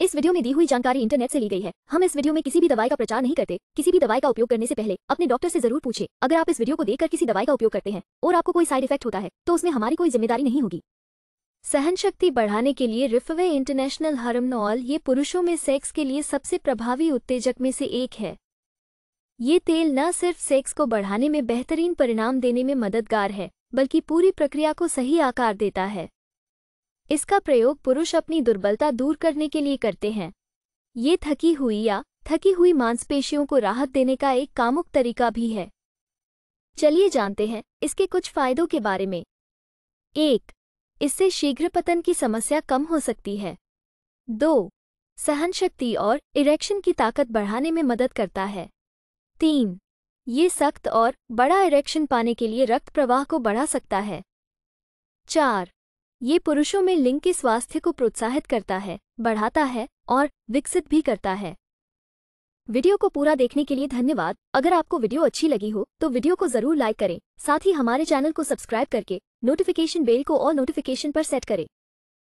इस वीडियो में दी हुई जानकारी इंटरनेट से ली गई है हम इस वीडियो में किसी भी दवाई का प्रचार नहीं करते किसी भी दवाई का उपयोग करने से पहले अपने डॉक्टर से जरूर पूछे अगर आप इस वीडियो को देखकर किसी दवाई का उपयोग करते हैं और आपको कोई साइड इफेक्ट होता है तो उसमें हमारी कोई जिम्मेदारी नहीं होगी सहन शक्ति बढ़ाने के लिए रिफवे इंटरनेशनल हर्मनॉल ये पुरुषों में सेक्स के लिए सबसे प्रभावी उत्तेजक में से एक है ये तेल न सिर्फ सेक्स को बढ़ाने में बेहतरीन परिणाम देने में मददगार है बल्कि पूरी प्रक्रिया को सही आकार देता है इसका प्रयोग पुरुष अपनी दुर्बलता दूर करने के लिए करते हैं ये थकी हुई या थकी हुई मांसपेशियों को राहत देने का एक कामुक तरीका भी है चलिए जानते हैं इसके कुछ फायदों के बारे में एक इससे शीघ्र पतन की समस्या कम हो सकती है दो सहन शक्ति और इरेक्शन की ताकत बढ़ाने में मदद करता है तीन ये सख्त और बड़ा इरेक्शन पाने के लिए रक्त प्रवाह को बढ़ा सकता है चार ये पुरुषों में लिंग के स्वास्थ्य को प्रोत्साहित करता है बढ़ाता है और विकसित भी करता है वीडियो को पूरा देखने के लिए धन्यवाद अगर आपको वीडियो अच्छी लगी हो तो वीडियो को जरूर लाइक करें साथ ही हमारे चैनल को सब्सक्राइब करके नोटिफिकेशन बेल को और नोटिफिकेशन पर सेट करें